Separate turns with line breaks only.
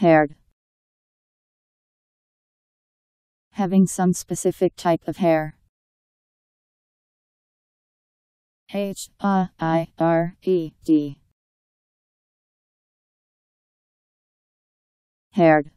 Haired Having some specific type of hair. H A I R E D Haired